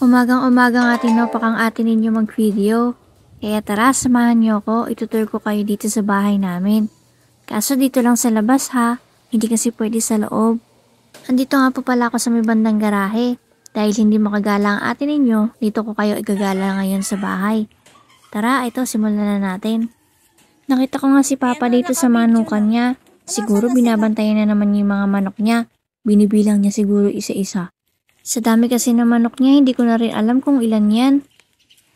Umagang-umagang atin no, pakang atin ninyo mag-video. Kaya tara, samahan nyo ako, itutur ko kayo dito sa bahay namin. Kaso dito lang sa labas ha, hindi kasi pwede sa loob. Andito nga po pala ako sa may bandang garahe. Dahil hindi makagala ang atin ninyo, dito ko kayo igagala ngayon sa bahay. Tara, ito, simulan na natin. Nakita ko nga si Papa dito sa manukan niya. Ano siguro binabantayan na naman yung mga manok niya. Binibilang niya siguro isa-isa. Sa dami kasi ng manok niya, hindi ko na rin alam kung ilan yan.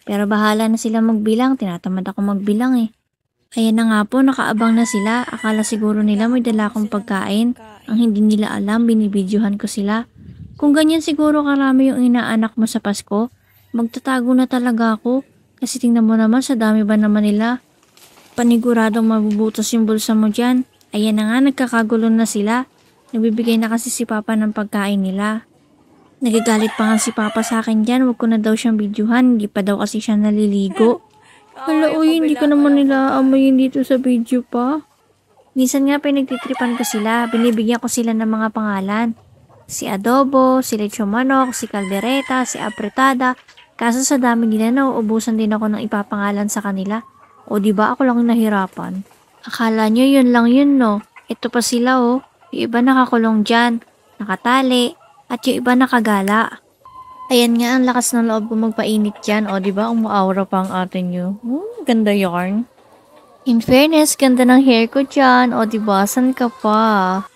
Pero bahala na sila magbilang, tinatamad ako magbilang eh. Ayan na nga po, nakaabang na sila. Akala siguro nila may dala akong pagkain. Ang hindi nila alam, binibidyohan ko sila. Kung ganyan siguro karami yung inaanak mo sa Pasko, magtatago na talaga ako. Kasi tingnan mo naman sa dami ba naman nila. Paniguradong mabubutas yung bulsa mo dyan. Ayan na nga, nagkakagulo na sila. Nabibigay na kasi si Papa ng pagkain nila. Nagagalit pa nga si Papa sa akin dyan. Huwag ko na daw siyang videohan. Hindi pa daw kasi siya naliligo. Hala, uy, hindi ko naman nila amayin dito sa video pa. Minsan nga pinagtitripan ko sila. Binibigyan ko sila ng mga pangalan. Si Adobo, si Lecho Manok, si Caldereta, si Apretada. Kaso sa dami nila, nauubusan din ako ng ipapangalan sa kanila. O di ba ako lang nahirapan? Akala nyo yun lang yun no. Ito pa sila oh. Yung iba nakakulong dyan. Nakatali at yung iba nakagala. Ayan nga, ang lakas ng loob kung magpainit yan. O, ba? Umuaura pa ang atin nyo. Hmm, ganda yarn. In fairness, ganda ng hair ko dyan. O, ba? San ka pa?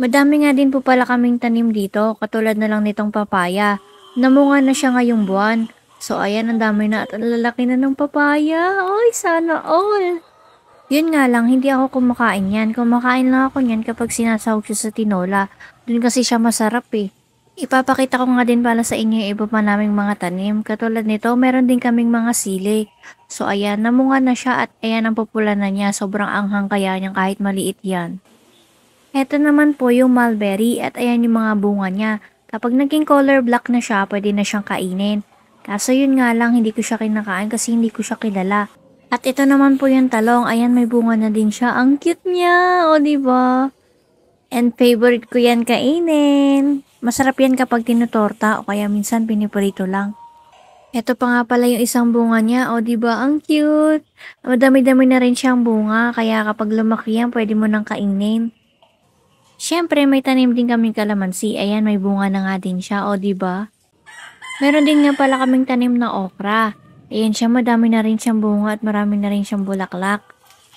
Madami nga din po pala kaming tanim dito, katulad na lang nitong papaya. Namunga na siya ngayong buwan. So, ayan, ang dami na at ang lalaki na ng papaya. Oy, sana all! Yun nga lang, hindi ako kumakain yan. Kumakain lang ako yan kapag sinasahog siya sa tinola. Doon kasi siya masarap eh. Ipapakita ko nga din pala sa inyo yung iba pa naming mga tanim. Katulad nito, meron din kaming mga sili. So ayan, namunga na siya at ayan ang popula na niya. Sobrang anghang kaya niya kahit maliit yan. Ito naman po yung mulberry at ayan yung mga bunga niya. Kapag naging color black na siya, pwede na siyang kainin. Kaso yun nga lang, hindi ko siya kinakain kasi hindi ko siya kilala. At ito naman po yung talong. Ayan, may bunga na din siya. Ang cute niya! O, diba? And favorite ko yan kainin. Masarap yan kapag tinutorta o kaya minsan piniprito lang. Ito pa nga pala yung isang bunga niya. O, di ba Ang cute! Madami-dami na rin siyang bunga, kaya kapag lumaki yan, pwede mo nang kainin. Siyempre, may tanim din kaming kalamansi. Ayan, may bunga na nga din siya. O, di ba? Meron din nga pala kaming tanim na okra. Ayan siya, madami na rin siyang bunga at marami na rin siyang bulaklak.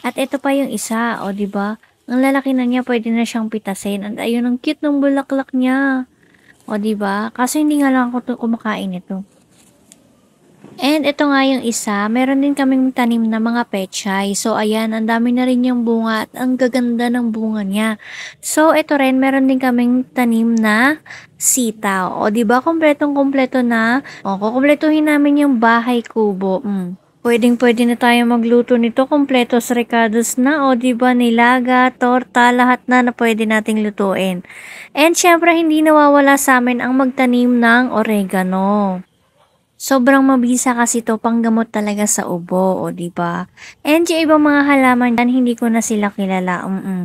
At ito pa yung isa, o, di ba? Ang lalaki na niya, pwede na siyang pitasin. At ayun, ang cute ng bulaklak niya. O, di ba? Kaso hindi nga lang ako kumakain ito. And ito nga yung isa, meron din kaming tanim na mga pechay. So ayan, ang dami na rin yung bunga at ang gaganda ng bunga niya. So ito rin, meron din kaming tanim na sitaw. O di ba kompletong-kompleto na? O kukumpletuhin namin yung bahay kubo. Mm. Pwedeng-pwede na tayo magluto nito. Kompletos recados na. O, ba diba, nilaga, torta, lahat na na pwede nating lutuin. And syempre, hindi nawawala sa amin ang magtanim ng oregano. Sobrang mabisa kasi to panggamot talaga sa ubo, o ba diba? And yung ibang mga halaman dyan, hindi ko na sila kilala. Mm -mm.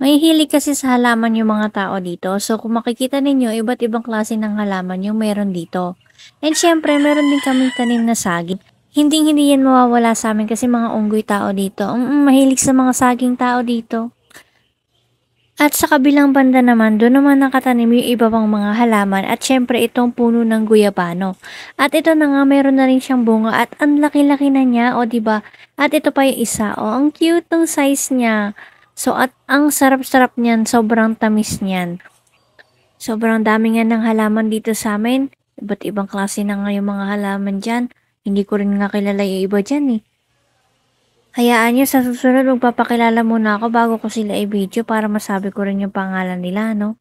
May hilig kasi sa halaman yung mga tao dito. So kung makikita ninyo, iba't ibang klase ng halaman yung meron dito. And syempre, meron din kaming tanim na saging. Hindi hindi yan mawawala sa amin kasi mga unggoy tao dito. Mm, mm, mahilig sa mga saging tao dito. At sa kabilang banda naman, doon naman nakatanim yung iba pang mga halaman at syempre itong puno ng guyabano. At ito na nga, meron na rin siyang bunga at ang laki-laki na niya, o ba diba? At ito pa yung isa, o ang cute ng size niya. So at ang sarap-sarap niyan, sobrang tamis niyan. Sobrang dami nga ng halaman dito sa amin. Iba't ibang klase na nga yung mga halaman dyan. Hindi ko rin nga kilala yung iba dyan eh. Hayaan niyo sa susunod magpapakilala muna ako bago ko sila i-video para masabi ko rin yung pangalan nila, no?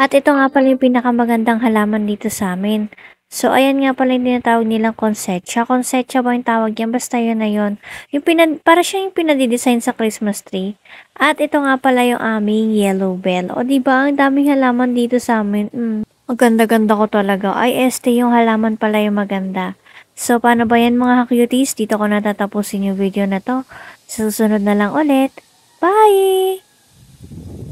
At ito nga pala yung pinakamagandang halaman dito sa amin. So, ayan nga pala yung tinatawag nilang konsetsa. Konsetsa ba yung tawag yan? Basta yun na yun. Yung pinad, para siya yung pinadidesign sa Christmas tree. At ito nga pala yung aming yellow bell. O, diba? Ang daming halaman dito sa amin. Mm. Ang ganda-ganda ko talaga. Ay, este, yung halaman pala yung maganda. So, paano ba yan mga cuties? Dito ko natatapusin yung video na to. Susunod na lang ulit. Bye!